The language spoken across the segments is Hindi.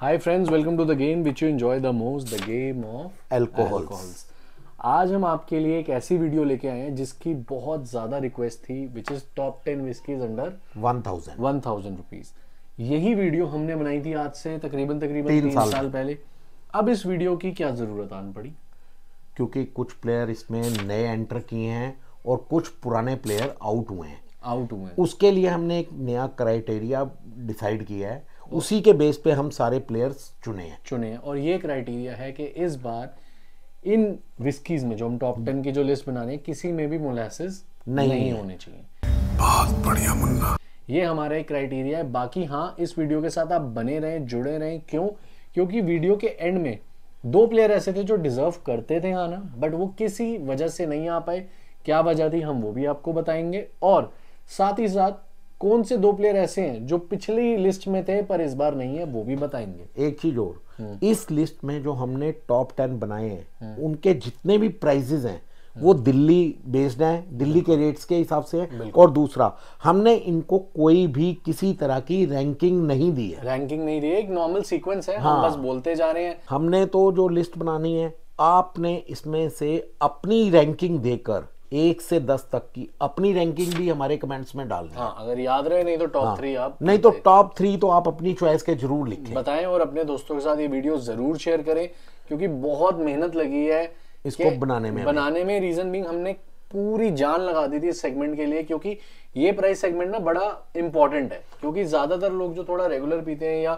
Hi friends welcome to the game which you enjoy the most the game of alcohols आज हम आपके लिए एक ऐसी वीडियो लेके आए हैं जिसकी बहुत ज़्यादा रिक्वेस्ट थी which is top ten whiskies under one thousand one thousand rupees यही वीडियो हमने बनाई थी आज से तकरीबन तकरीबन तीन, तीन साल, साल पहले अब इस वीडियो की क्या ज़रूरत आन पड़ी क्योंकि कुछ प्लेयर इसमें नए एंटर किए हैं और कुछ पुराने प्लेयर आउट हुए हैं आउट हुए उसके लिए हमने एक नया क्राइटेरिया डिसाइड किया है उसी के बेस पे हम सारे प्लेयर्स चुने हैं चुने हैं और ये क्राइटेरिया है कि इस बार इन विस्कीज में जो हम टॉप टेन की जो लिस्ट बना रहे हैं किसी में भी मोलासिस नहीं, नहीं होने चाहिए बहुत बढ़िया मुन्ना ये हमारा एक क्राइटेरिया है बाकी हाँ इस वीडियो के साथ आप बने रहें जुड़े रहें क्यों क्योंकि वीडियो के एंड में दो प्लेयर ऐसे थे जो डिजर्व करते थे आना बट वो किसी वजह से नहीं आ पाए क्या वजह थी हम वो भी आपको बताएंगे और साथ ही साथ कौन से दो प्लेयर ऐसे हैं जो पिछली लिस्ट में थे पर इस बार नहीं है वो भी बताएंगे एक चीज और हम्म। इस लिस्ट में जो हमने टॉप टेन बनाए हैं हम्म। उनके जितने भी प्राइजेज हैं वो हम्म। दिल्ली बेस्ड है दिल्ली के रेट्स के हिसाब से और दूसरा हमने इनको कोई भी किसी तरह की रैंकिंग नहीं दी है रैंकिंग नहीं दी है एक नॉर्मल सीक्वेंस है हाँ, हम बस बोलते जा रहे हैं हमने तो जो लिस्ट बनानी है आपने इसमें से अपनी रैंकिंग देकर एक से दस तक की अपनी रैंकिंग भी हमारे कमेंट्स में डाल दें हाँ, अगर याद रहे नहीं तो टॉप हाँ, थ्री आप नहीं तो टॉप थ्री तो आप अपनी चॉइस के जरूर लिखें बताएं और अपने दोस्तों के साथ ये वीडियो जरूर शेयर करें क्योंकि बहुत मेहनत लगी है इसको बनाने में बनाने में रीजन बिंग हमने पूरी जान लगा दी थी इस सेगमेंट के लिए क्योंकि ये प्राइस सेगमेंट ना बड़ा इंपॉर्टेंट है क्योंकि ज्यादातर लोग जो थोड़ा रेगुलर पीते हैं या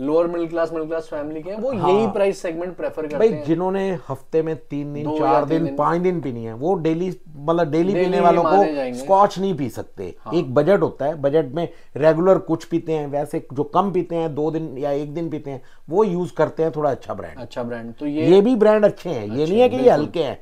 lower middle class middle class family के हैं वो हाँ, यही प्राइस सेगमेंट प्रेफर करते भाई हैं जिन्होंने हफ्ते में तीन दिन चार दिन, पांच दिन पीनी है वो डेली मतलब डेली पीने वालों को स्कॉच नहीं पी सकते हाँ, एक बजट होता है बजट में रेगुलर कुछ पीते हैं वैसे जो कम पीते हैं दो दिन या एक दिन पीते हैं वो यूज करते हैं थोड़ा अच्छा ब्रांड अच्छा ब्रांड तो ये भी ब्रांड अच्छे हैं ये नहीं है कि ये अच्छा, हल्के हैं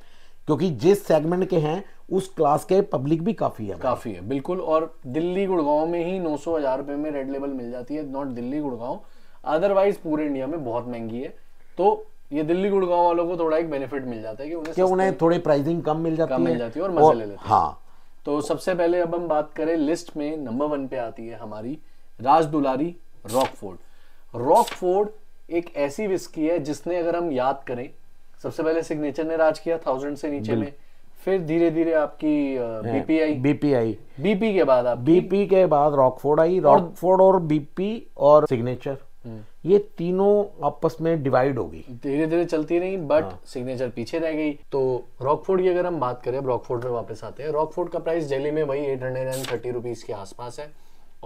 क्योंकि जिस सेगमेंट के हैं उस क्लास के पब्लिक भी काफी है काफी है बिल्कुल और दिल्ली गुड़गांव में ही नौ सौ हजार रुपए में रेड लेबल मिल जाती है नॉट दिल्ली गुड़गांव अदरवाइज पूरे इंडिया में बहुत महंगी है तो ये दिल्ली गुड़गांव वालों को थोड़ा एक बेनिफिट मिल जाता है कि उन्हें उन्हें थोड़ी प्राइसिंग कम मिल जाती कम मिल जाती है और मजा ले लेते हैं हाँ। तो सबसे पहले अब हम बात करें लिस्ट में नंबर वन पे आती है हमारी राज दुलारी रॉकफोर्ड रॉकफोर्ड एक ऐसी विस्की है जिसने अगर हम याद करें सबसे पहले सिग्नेचर ने राज किया थाउजेंड से नीचे में फिर धीरे धीरे आपकी बीपीआई बीपीआई बीपी के बाद आप बीपी के बाद रॉकफोर्ड आई रॉकफोर्ड और बीपी और सिग्नेचर ये तीनों आपस में डिवाइड हो गई धीरे धीरे चलती रही बट हाँ। सिग्नेचर पीछे रह गई तो रॉकफोर्ड की अगर हम बात करें रॉकफोर्ड में वापस आते हैं रॉकफोर्ड का प्राइस दिल्ली में वही eight hundred and thirty rupees के आसपास है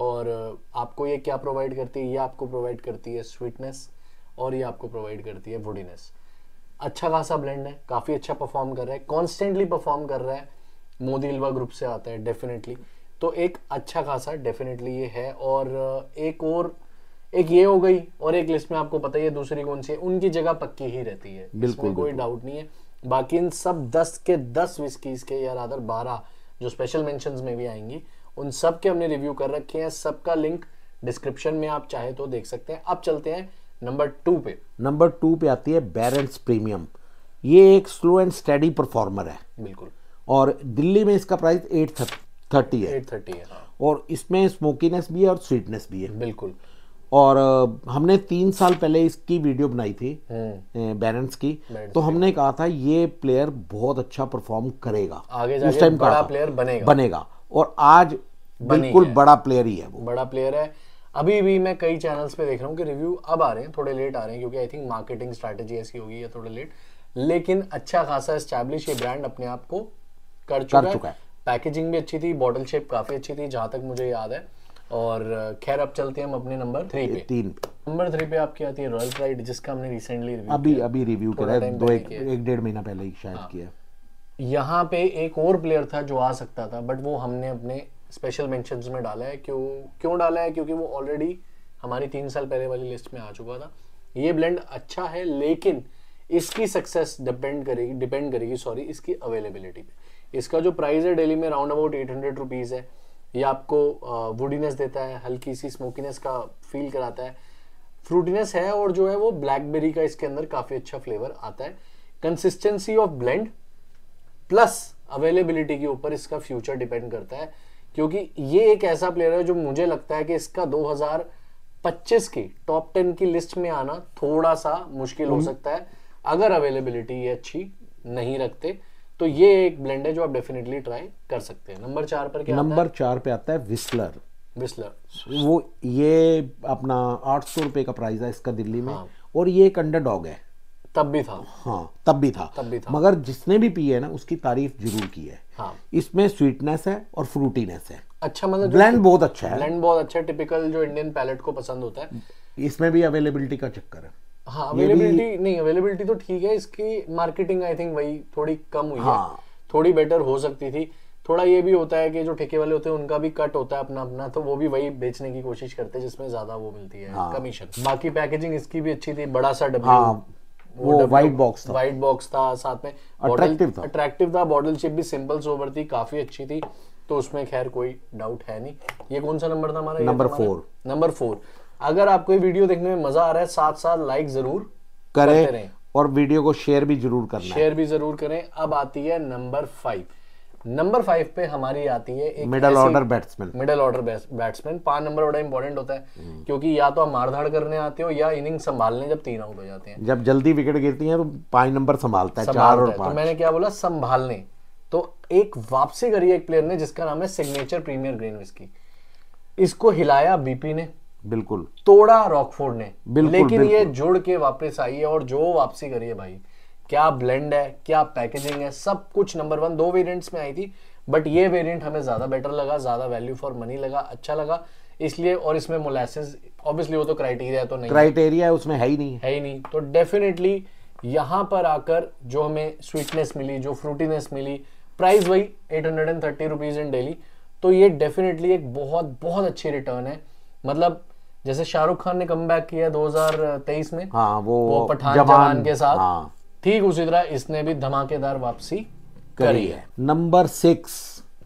और आपको ये क्या प्रोवाइड करती है ये आपको प्रोवाइड करती है स्वीटनेस और ये आपको प्रोवाइड करती है वुडीनेस अच्छा खासा ब्लेंड है काफ़ी अच्छा परफॉर्म कर रहा है कॉन्स्टेंटली परफॉर्म कर रहा है मोदी इलवा ग्रुप से आता है डेफिनेटली तो एक अच्छा खासा डेफिनेटली ये है और एक और एक ये हो गई और एक लिस्ट में आपको पता ही है दूसरी कौन सी है उनकी जगह पक्की ही रहती है बिल्कुल कोई डाउट नहीं है बाकी इन सब दस के दस विस्कीज के या रादर बारह जो स्पेशल मेंशंस में भी आएंगी उन सब के हमने रिव्यू कर रखे हैं सबका लिंक डिस्क्रिप्शन में आप चाहे तो देख सकते हैं अब चलते हैं नंबर टू पे नंबर टू पे आती है बैरेंस प्रीमियम ये एक स्लो एंड स्टडी परफॉर्मर है बिल्कुल और दिल्ली में इसका प्राइस एट थर्टी है एट थर्टी है हाँ। और इसमें स्मोकीनेस भी है और स्वीटनेस भी है बिल्कुल और हमने तीन साल पहले इसकी वीडियो बनाई थी बैरेंस हम्म। की तो हमने कहा था ये प्लेयर बहुत अच्छा परफॉर्म करेगा आगे उस टाइम बड़ा प्लेयर बनेगा बनेगा और आज बिल्कुल बड़ा प्लेयर ही है वो बड़ा प्लेयर है अभी भी मैं कई चैनल्स पे देख रहा हूँ कि रिव्यू अब आ रहे हैं थोड़े लेट आ रहे हैं क्योंकि आई थिंक मार्केटिंग स्ट्रैटेजी ऐसी होगी या थोड़े लेट लेकिन अच्छा खासा स्टैब्लिश ये ब्रांड अपने आप को कर चुका, कर चुका है पैकेजिंग भी अच्छी थी बॉटल शेप काफी अच्छी थी जहां तक मुझे याद है और uh, खैर अब चलते हैं हम अपने नंबर थ्री पे तीन नंबर थ्री पे आपकी आती है रॉयल प्राइड जिसका हमने रिसेंटली रिव्यू अभी किया। अभी रिव्यू करा है दो एक, एक डेढ़ महीना पहले ही शायद हाँ। किया यहाँ पे एक और प्लेयर था जो आ सकता था बट वो हमने अपने स्पेशल मेंशन में डाला है क्यों क्यों डाला है क्योंकि वो ऑलरेडी हमारी तीन साल पहले वाली लिस्ट में आ चुका था ये ब्लेंड अच्छा है लेकिन इसकी सक्सेस डिपेंड करेगी डिपेंड करेगी सॉरी इसकी अवेलेबिलिटी पे इसका जो प्राइस है डेली में round about eight hundred rupees है ये आपको वुडीनेस देता है हल्की सी स्मोकीनेस का फील कराता है फ्रूटीनेस है और जो है वो ब्लैकबेरी का इसके अंदर काफ़ी अच्छा फ्लेवर आता है consistency of blend plus availability के ऊपर इसका फ्यूचर डिपेंड करता है क्योंकि ये एक ऐसा प्लेयर है जो मुझे लगता है कि इसका 2025 की टॉप टेन की लिस्ट में आना थोड़ा सा मुश्किल हो हम्म। सकता है अगर अवेलेबिलिटी ये अच्छी नहीं रखते तो ये एक ब्लेंड है जो आप डेफिनेटली ट्राई कर सकते हैं नंबर चार पर क्या नंबर चार पे आता है विस्लर विस्लर वो ये अपना आठ सौ रुपए का प्राइस है इसका दिल्ली में हाँ। और ये एक अंडर डॉग है तब भी था हाँ तब भी था तब भी था मगर जिसने भी पी है ना उसकी तारीफ जरूर की है हाँ। इसमें स्वीटनेस है और फ्रूटीनेस है अच्छा मतलब ब्लेंड बहुत अच्छा है ब्लेंड बहुत अच्छा है टिपिकल जो इंडियन पैलेट को पसंद होता है इसमें भी अवेलेबिलिटी का चक्कर है हाँ अवेलेबिलिटी नहीं अवेलेबिलिटी तो ठीक है इसकी मार्केटिंग आई थिंक वही थोड़ी कम हुई हाँ. है थोड़ी बेटर हो सकती थी थोड़ा ये भी होता है कि जो ठेके वाले होते हैं उनका भी कट होता है अपना अपना तो वो भी वही बेचने की कोशिश करते हैं जिसमें ज्यादा वो मिलती है हाँ. कमीशन बाकी पैकेजिंग इसकी भी अच्छी थी बड़ा सा डब्बा हाँ. वो वाइट बॉक्स था वाइट बॉक्स था साथ में अट्रैक्टिव था अट्रैक्टिव था बॉटल शेप भी सिंपल सोवर थी काफी अच्छी थी तो उसमें खैर कोई डाउट है नहीं ये कौन सा नंबर था हमारा नंबर फोर नंबर फोर अगर आपको ये वीडियो देखने में मजा आ रहा है साथ साथ लाइक जरूर करें और वीडियो को शेयर भी जरूर करना शेयर भी जरूर करें अब आती है नंबर फाइव नंबर फाइव पे हमारी आती है एक middle order batsman middle order batsman पांच नंबर बड़ा इंपॉर्टेंट होता है हम्म। क्योंकि या तो आप मारधाड़ करने आते हो या इनिंग संभालने जब तीन आउट हो जाते हैं जब जल्दी विकेट गिरती तो है तो पांच नंबर संभालता है चार और पांच तो मैंने क्या बोला संभालने तो एक वापसी करी एक प्लेयर ने जिसका नाम है सिग्नेचर प्रीमियर ग्रीन विस्की इसको हिलाया बीपी ने बिल्कुल तोड़ा रॉकफोर्ड ने बिल्कुल, लेकिन बिल्कुल। ये जुड़ के वापस आई है और जो वापसी करी है भाई क्या ब्लेंड है क्या पैकेजिंग है सब कुछ नंबर वन दो वेरियंट्स में आई थी बट ये वेरियंट हमें ज़्यादा बेटर लगा ज़्यादा वैल्यू फॉर मनी लगा अच्छा लगा इसलिए और इसमें मोलासेस ऑब्वियसली वो तो क्राइटेरिया तो नहीं क्राइटेरिया है उसमें है ही नहीं है ही नहीं तो डेफिनेटली यहाँ पर आकर जो हमें स्वीटनेस मिली जो फ्रूटीनेस मिली प्राइस वही eight hundred and thirty rupees in Delhi तो ये डेफिनेटली एक बहुत बहुत अच्छी रिटर्न है मतलब जैसे शाहरुख खान ने कम किया 2023 में हाँ वो, वो पठान जवान, जवान के साथ हाँ। ठीक उसी तरह इसने भी धमाकेदार वापसी करी, करी है नंबर सिक्स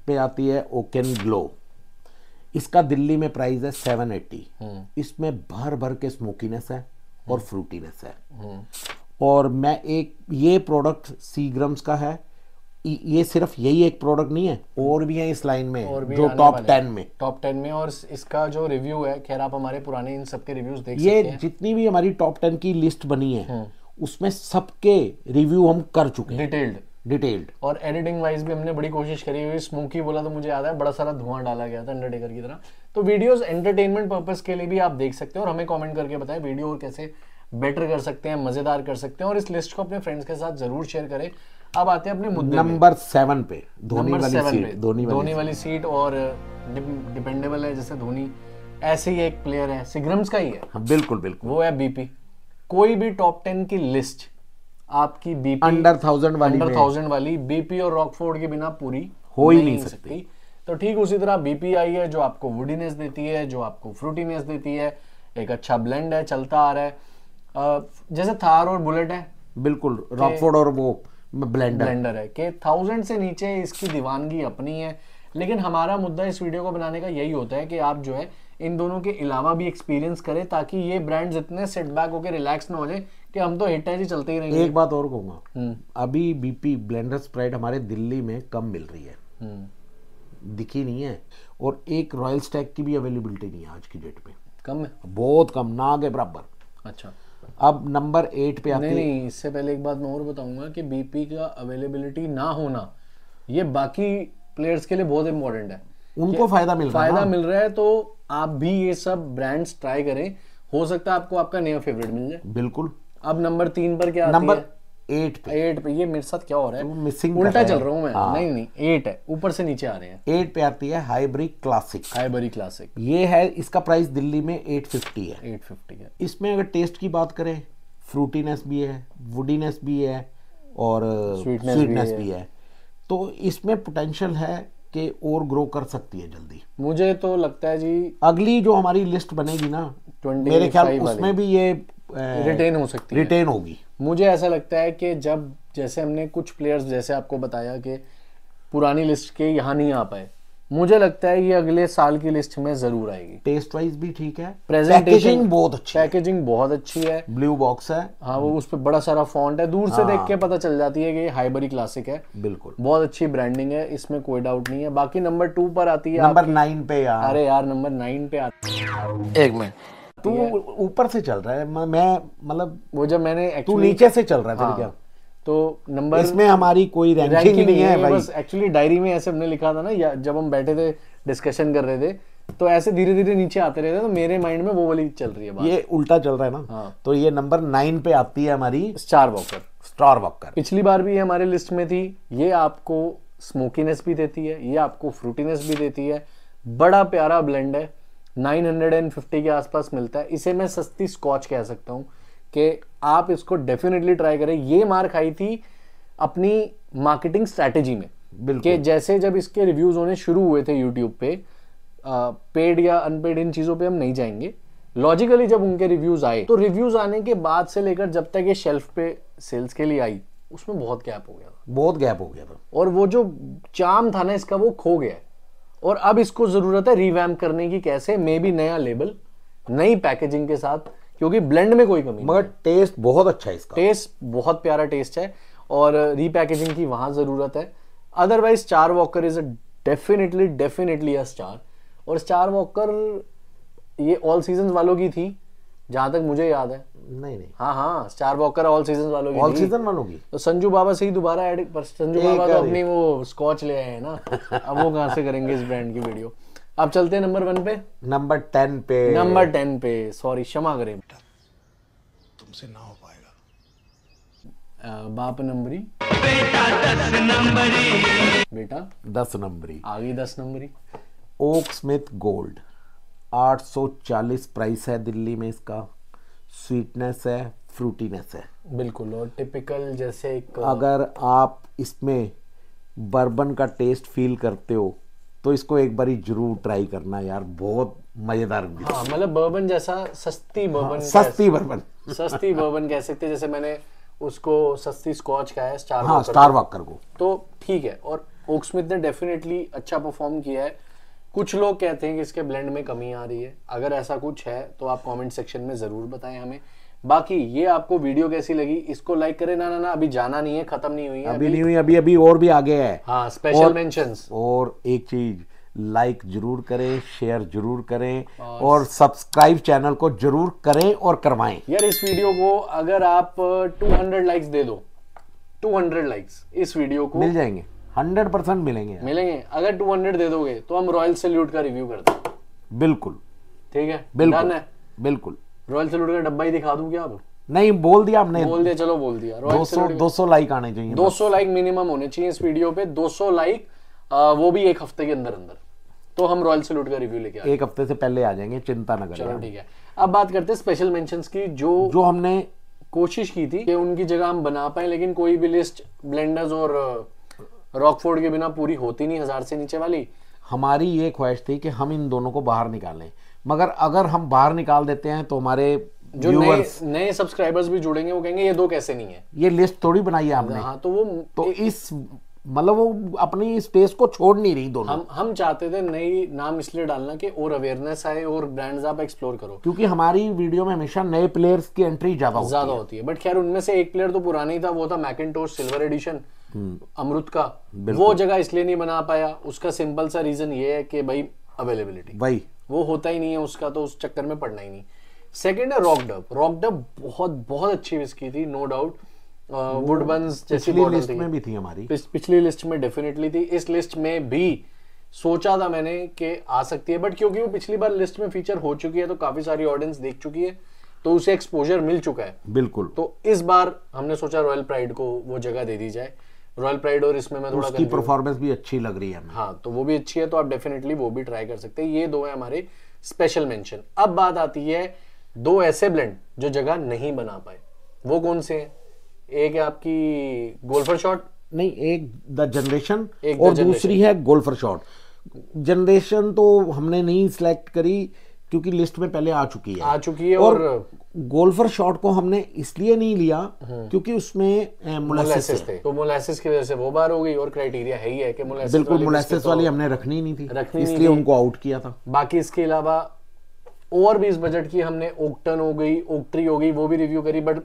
पे आती है ओकेन ग्लो इसका दिल्ली में प्राइस है सेवन एट्टी हम्म। इसमें भर भर के स्मोकीनेस है और हम्म। फ्रूटीनेस है हम्म। और मैं एक ये प्रोडक्ट सीग्रम्स का है ये सिर्फ यही एक प्रोडक्ट नहीं है और भी है इस लाइन में और जो टॉप टेन में टॉप टेन में और इसका जो रिव्यू है खैर आप हमारे पुराने इन सबके रिव्यूज देख ये सकते हैं। जितनी भी हमारी टॉप टेन की लिस्ट बनी है हम्म। उसमें सबके रिव्यू हम कर चुके हैं डिटेल्ड डिटेल्ड और एडिटिंग वाइज भी हमने बड़ी कोशिश करी हुई स्मोकी बोला तो मुझे याद है बड़ा सारा धुआं डाला गया था अंडरटेकर की तरह तो वीडियोस एंटरटेनमेंट पर्पस के लिए भी आप देख सकते हैं और हमें कमेंट करके बताएं वीडियो और कैसे बेटर कर सकते हैं मज़ेदार कर सकते हैं और इस लिस्ट को अपने फ्रेंड्स के साथ जरूर शेयर करें अब आते हैं अपने मुद्दे नंबर सेवन पे धोनी वाली सीट धोनी वाली, वाली सीट और डिपेंडेबल है जैसे धोनी ऐसे ही एक प्लेयर है सिग्रम्स का ही है हाँ, बिल्कुल बिल्कुल वो है बीपी कोई भी टॉप टेन की लिस्ट आपकी बीपी अंडर थाउजेंड वाली अंडर थाउजेंड वाली बीपी और रॉकफोर्ड के बिना पूरी हो ही नहीं सकती तो ठीक उसी तरह बीपी आई है जो आपको वुडीनेस देती है जो आपको फ्रूटीनेस देती है एक अच्छा ब्लेंड है चलता आ रहा है जैसे थार और बुलेट है बिल्कुल रॉकफोर्ड और वो ब्लेंडर ब्लेंडर है कि थाउजेंड से नीचे इसकी दीवानगी अपनी है लेकिन हमारा मुद्दा इस वीडियो को बनाने का यही होता है कि आप जो है इन दोनों के अलावा भी एक्सपीरियंस करें ताकि ये ब्रांड्स इतने सेटबैक होकर रिलैक्स ना हो जाए कि हम तो हिट ही चलते ही रहेंगे एक बात और कहूंगा हम्म। अभी बीपी ब्लेंडर स्प्राइट हमारे दिल्ली में कम मिल रही है हम्म। दिखी नहीं है और एक रॉयल स्टैक की भी अवेलेबिलिटी नहीं है आज की डेट में कम है बहुत कम ना के बराबर अच्छा अब नंबर एट पे आते नहीं नहीं इससे पहले एक बात मैं और बताऊंगा कि बीपी का अवेलेबिलिटी ना होना ये बाकी प्लेयर्स के लिए बहुत इंपॉर्टेंट है उनको फायदा मिल रहा है फायदा मिल रहा है तो आप भी ये सब ब्रांड्स ट्राई करें हो सकता है आपको आपका नया फेवरेट मिल जाए बिल्कुल अब नंबर तीन पर क्या नंबर एट पे एट पे ये मेरे साथ क्या हो रहा है तो मिसिंग उल्टा चल रहा हूँ मैं हाँ। नहीं नहीं एट है ऊपर से नीचे आ रहे हैं एट पे आती है क्लासिक क्लासिक ये है इसका प्राइस दिल्ली में एट फिफ्टी है एट फिफ्टी है इसमें अगर टेस्ट की बात करें फ्रूटीनेस भी है वुडीनेस भी है और स्वीटनेस, uh, भी, है तो इसमें पोटेंशियल है के और ग्रो कर सकती है जल्दी मुझे तो लगता है जी अगली जो हमारी लिस्ट बनेगी ना मेरे ख्याल उसमें भी ये रिटेन हो सकती रिटेन होगी मुझे ऐसा लगता है कि जब जैसे हमने कुछ प्लेयर्स जैसे आपको बताया कि पुरानी लिस्ट के यहाँ नहीं आ पाए मुझे लगता है ये अगले साल की लिस्ट में जरूर आएगी टेस्ट वाइज भी ठीक है पैकेजिंग बहुत अच्छी पैकेजिंग बहुत अच्छी है ब्लू बॉक्स है हाँ वो उस पर बड़ा सारा फॉन्ट है दूर से हाँ। देख के पता चल जाती है कि ये हाइबरी क्लासिक है बिल्कुल बहुत अच्छी ब्रांडिंग है इसमें कोई डाउट नहीं है बाकी नंबर टू पर आती है नंबर नाइन पे यार अरे यार नंबर नाइन पे आती है एक मिनट तू ऊपर से चल रहा है मैं मतलब वो जब मैंने तू नीचे से चल रहा है हाँ, क्या तो नंबर इसमें हमारी कोई रैंकिंग नहीं, है भाई बस एक्चुअली डायरी में ऐसे हमने लिखा था ना या जब हम बैठे थे डिस्कशन कर रहे थे तो ऐसे धीरे धीरे नीचे आते रहते तो मेरे माइंड में वो वाली चल रही है बात ये उल्टा चल रहा है ना हाँ। तो ये नंबर नाइन पे आती है हमारी स्टार वॉकर स्टार वॉकर पिछली बार भी ये हमारे लिस्ट में थी ये आपको स्मोकीनेस भी देती है ये आपको फ्रूटीनेस भी देती है बड़ा प्यारा ब्लेंड है 950 के आसपास मिलता है इसे मैं सस्ती स्कॉच कह सकता हूँ कि आप इसको डेफिनेटली ट्राई करें ये मार खाई थी अपनी मार्केटिंग स्ट्रैटेजी में बिल्कुल जैसे जब इसके रिव्यूज होने शुरू हुए थे यूट्यूब पे पेड या अनपेड इन चीज़ों पे हम नहीं जाएंगे लॉजिकली जब उनके रिव्यूज आए तो रिव्यूज आने के बाद से लेकर जब तक ये शेल्फ पे सेल्स के लिए आई उसमें बहुत गैप हो गया था बहुत गैप हो गया था और वो जो चाम था ना इसका वो खो गया है और अब इसको ज़रूरत है रिवैम करने की कैसे मे बी नया लेबल नई पैकेजिंग के साथ क्योंकि ब्लेंड में कोई कमी मगर टेस्ट बहुत अच्छा है इसका टेस्ट बहुत प्यारा टेस्ट है और रीपैकेजिंग की वहाँ ज़रूरत है अदरवाइज चार walker is a definitely definitely a star और स्टार वॉकर ये ऑल सीजन वालों की थी जहां तक मुझे याद है नहीं नहीं हाँ हाँ स्टार वॉकर ऑल सीजन वालों की ऑल सीजन वालों की तो संजू बाबा से ही दोबारा एड पर संजू बाबा तो अपनी वो स्कॉच ले आए हैं ना अब वो कहां से करेंगे इस ब्रांड की वीडियो अब चलते हैं नंबर वन पे नंबर टेन पे नंबर टेन पे सॉरी क्षमा करे बेटा तुमसे ना हो पाएगा बाप नंबरी बेटा दस नंबरी बेटा दस नंबरी आगे दस नंबरी ओक स्मिथ गोल्ड 840 प्राइस है दिल्ली में इसका स्वीटनेस है फ्रूटीनेस है बिल्कुल और टिपिकल जैसे एक अगर आप इसमें बर्बन का टेस्ट फील करते हो तो इसको एक बारी जरूर ट्राई करना यार बहुत मजेदार हाँ, मतलब बर्बन जैसा सस्ती हाँ, बर्बन हाँ, सस्ती बर्बन सस्ती बर्बन कह सकते जैसे मैंने उसको सस्ती स्कॉच का है स्टार हाँ, वॉकर को तो ठीक है और ओक्समिथ ने डेफिनेटली अच्छा परफॉर्म किया है कुछ लोग कहते हैं कि इसके ब्लेंड में कमी आ रही है अगर ऐसा कुछ है तो आप कमेंट सेक्शन में ज़रूर बताएं हमें बाकी ये आपको वीडियो कैसी लगी इसको लाइक करें ना ना ना अभी जाना नहीं है खत्म नहीं हुई है अभी, अभी नहीं हुई अभी अभी और भी आगे है हाँ स्पेशल मेंशंस और एक चीज लाइक जरूर करें शेयर जरूर करें और, और सब्सक्राइब चैनल को जरूर करें और करवाएं यार इस वीडियो को अगर आप 200 uh, लाइक्स दे दो 200 लाइक्स इस वीडियो को मिल जाएंगे हंड्रेड परसेंट मिलेंगे मिलेंगे अगर टू हंड्रेड दे दोगे तो हम रॉयल सल्यूट का रिव्यू कर दें बिल्कुल ठीक है बिल्कुल है बिल्कुल रॉयल सल्यूट का डब्बा ही दिखा दूं क्या आप नहीं बोल दिया आपने बोल दिया चलो बोल दिया दो सौ दो सौ लाइक आने चाहिए दो सौ लाइक मिनिमम होने चाहिए इस वीडियो पे दो सौ लाइक वो भी एक हफ्ते के अंदर अंदर तो हम रॉयल सल्यूट का रिव्यू लेके एक हफ्ते से पहले आ जाएंगे चिंता ना करें चलो ठीक है अब बात करते हैं स्पेशल मेंशंस की जो जो हमने कोशिश की थी कि उनकी जगह हम बना पाए लेकिन कोई भी लिस्ट ब्लेंडर्स और रॉकफोर्ड के बिना पूरी होती नहीं हज़ार से नीचे वाली हमारी ये ख्वाहिश थी कि हम इन दोनों को बाहर निकालें मगर अगर हम बाहर निकाल देते हैं तो हमारे जो नए नए सब्सक्राइबर्स भी जुड़ेंगे वो कहेंगे ये दो कैसे नहीं है ये लिस्ट थोड़ी बनाई है आपने हाँ तो वो तो ए, इस मतलब वो अपनी स्पेस को छोड़ नहीं रही दोनों हम हम चाहते थे नई नाम इसलिए डालना कि और अवेयरनेस आए और ब्रांड्स आप एक्सप्लोर करो क्योंकि हमारी वीडियो में हमेशा नए प्लेयर्स की एंट्री ज्यादा ज्यादा होती है बट खैर उनमें से एक प्लेयर तो पुराना ही था वो था मैकिन सिल्वर एडिशन हम्म। अमृत का वो जगह इसलिए नहीं बना पाया उसका सिंपल सा रीजन ये है कि भाई अवेलेबिलिटी भाई वो होता ही नहीं है उसका तो उस चक्कर में पड़ना ही नहीं सेकेंड है रॉक डब रॉक डब बहुत बहुत अच्छी विस्की थी नो डाउट वुडबंस जैसी लिस्ट में भी थी हमारी पिछ, पिछली लिस्ट में डेफिनेटली थी इस लिस्ट में भी सोचा था मैंने कि आ सकती है बट क्योंकि वो पिछली बार लिस्ट में फीचर हो चुकी है तो काफी सारी ऑडियंस देख चुकी है तो उसे एक्सपोजर मिल चुका है बिल्कुल तो इस बार हमने सोचा रॉयल प्राइड को वो जगह दे दी जाए रॉयल प्राइड और इसमें मैं थोड़ा उसकी परफॉर्मेंस भी अच्छी लग रही है हमें हाँ तो वो भी अच्छी है तो आप डेफिनेटली वो भी ट्राई कर सकते हैं ये दो है हमारे स्पेशल मेंशन अब बात आती है दो ऐसे ब्लेंड जो जगह नहीं बना पाए वो कौन से है एक है आपकी गोल्फर शॉट नहीं एक द जनरेशन और दूसरी है गोल्फर शॉट जनरेशन तो हमने नहीं सिलेक्ट करी क्योंकि लिस्ट में पहले आ चुकी है आ चुकी है और, और गोल्फर शॉट को हमने इसलिए नहीं लिया हम्म। क्योंकि उसमें मोलेसिस थे तो मोलेसिस की वजह से वो बार हो गई और क्राइटेरिया है ही है कि मोलेसिस बिल्कुल मोलेसिस तो वाली हमने रखनी नहीं थी रखनी इसलिए उनको आउट किया था बाकी इसके अलावा और भी इस बजट की हमने ओक्टन हो गई ओक्ट्री हो गई वो भी रिव्यू करी बट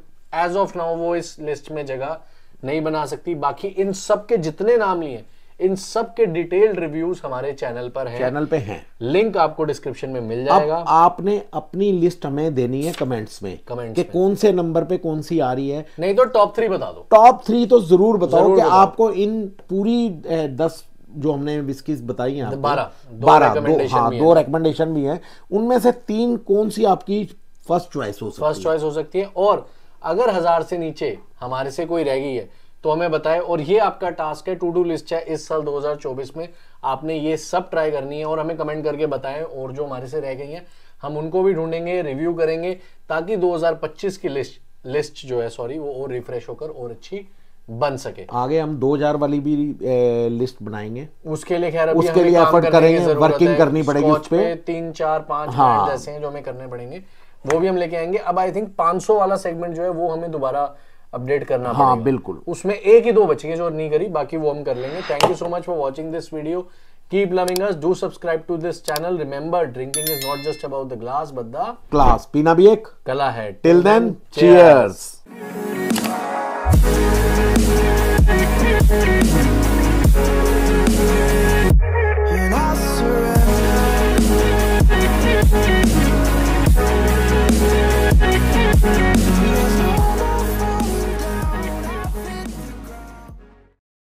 एज ऑफ नाउ वो इस लिस्ट में जगह नहीं बना सकती बाकी इन सब के जितने नाम लिए इन सब के डिटेल्ड रिव्यूज हमारे चैनल पर है चैनल पे हैं लिंक आपको डिस्क्रिप्शन में मिल जाएगा अब आपने अपनी लिस्ट हमें देनी है कमेंट्स में कमेंट्स कि कौन से नंबर पे कौन सी आ रही है नहीं तो टॉप थ्री बता दो टॉप थ्री तो जरूर बताओ जरूर कि बताओ। आपको इन पूरी दस जो हमने बिस्किस बताई हैं बारह बारह दो रेकमेंडेशन दो रिकमेंडेशन हाँ, भी हैं उनमें से तीन कौन सी आपकी फर्स्ट चॉइस हो सकती है फर्स्ट चॉइस हो सकती है और अगर हजार से नीचे हमारे से कोई रह गई है तो हमें बताएं और ये आपका टास्क है टू डू लिस्ट है इस साल 2024 में आपने ये सब ट्राई करनी है और हमें कमेंट करके बताएं और जो हमारे से रह गई हैं हम उनको भी ढूंढेंगे रिव्यू करेंगे ताकि 2025 की लिस्ट लिस्ट जो है सॉरी वो और रिफ्रेश होकर और अच्छी बन सके आगे हम 2000 वाली भी ए, लिस्ट बनाएंगे उसके लिए खैर उसके लिए एफर्ट करेंगे वर्किंग करनी पड़ेगी उस पर तीन चार पांच जैसे हाँ। हैं जो हमें करने पड़ेंगे वो भी हम लेके आएंगे अब आई थिंक 500 वाला सेगमेंट जो है वो हमें दोबारा अपडेट करना हाँ बिल्कुल उसमें एक ही दो बच गए जो नहीं करी बाकी वो हम कर लेंगे thank you so much for watching this video keep loving us do subscribe to this channel remember drinking is not just about the glass but the class पीना भी एक कला है टिल देन चीयर्स